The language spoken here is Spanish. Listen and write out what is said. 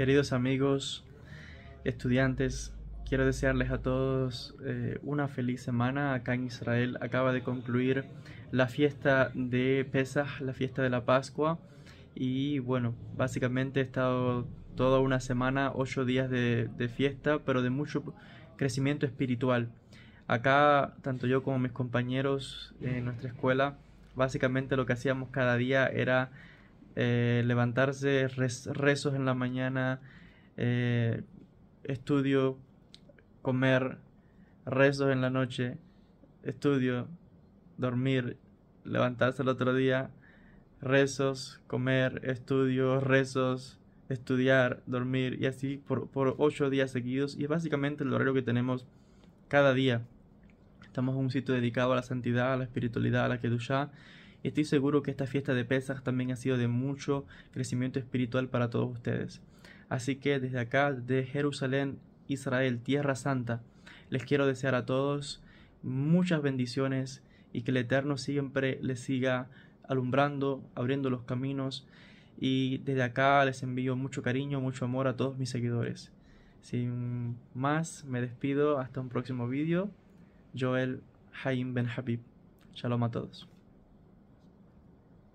Queridos amigos, estudiantes, quiero desearles a todos eh, una feliz semana. Acá en Israel acaba de concluir la fiesta de Pesaj, la fiesta de la Pascua. Y bueno, básicamente he estado toda una semana, ocho días de fiesta, pero de mucho crecimiento espiritual. Acá, tanto yo como mis compañeros en nuestra escuela, básicamente lo que hacíamos cada día era eh, levantarse, rezos en la mañana, eh, estudio, comer, rezos en la noche, estudio, dormir, levantarse el otro día, rezos, comer, estudio, rezos, estudiar, dormir y así por, ocho días seguidos y es básicamente el horario que tenemos cada día. Estamos en un sitio dedicado a la santidad, a la espiritualidad, a la Kedusha Estoy seguro que esta fiesta de pesas también ha sido de mucho crecimiento espiritual para todos ustedes. Así que desde acá, de Jerusalén, Israel, Tierra Santa, les quiero desear a todos muchas bendiciones y que el Eterno siempre les siga alumbrando, abriendo los caminos. Y desde acá les envío mucho cariño, mucho amor a todos mis seguidores. Sin más, me despido hasta un próximo vídeo. Joel Haim Ben Habib. Shalom a todos.